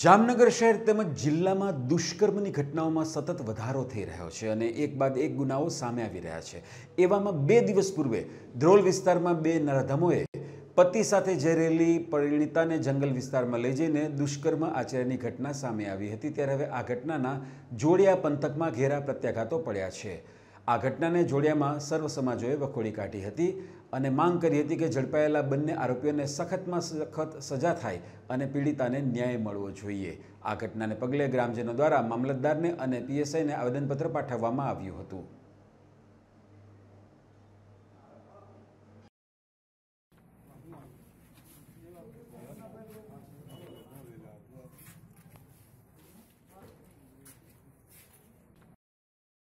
જામનગર શહેર તેમજ જિલ્લામાં દુષ્કર્મની ઘટનાઓમાં સતત વધારો થઈ રહ્યો છે અને એક બાદ એક ગુનાઓ સામે આવી રહ્યા છે એવામાં બે દિવસ પૂર્વે ધ્રોલ વિસ્તારમાં બે નરાધમોએ પતિ સાથે જરેલી પરિણીતાને જંગલ વિસ્તારમાં લઈ જઈને દુષ્કર્મ આચર્યાની ઘટના સામે આવી હતી ત્યારે હવે આ ઘટનાના જોડિયા પંથકમાં ઘેરા પ્રત્યાઘાતો પડ્યા છે આ ઘટનાને જોડિયામાં સર્વ સમાજોએ વખોડી કાઢી હતી અને માંગ કરી હતી કે ઝડપાયેલા બંને આરોપીઓને સખતમાં સખત સજા થાય અને પીડિતાને ન્યાય મળવો જોઈએ આ ઘટનાને પગલે ગ્રામજનો દ્વારા મામલતદારને અને પીએસઆઈને આવેદનપત્ર પાઠવવામાં આવ્યું હતું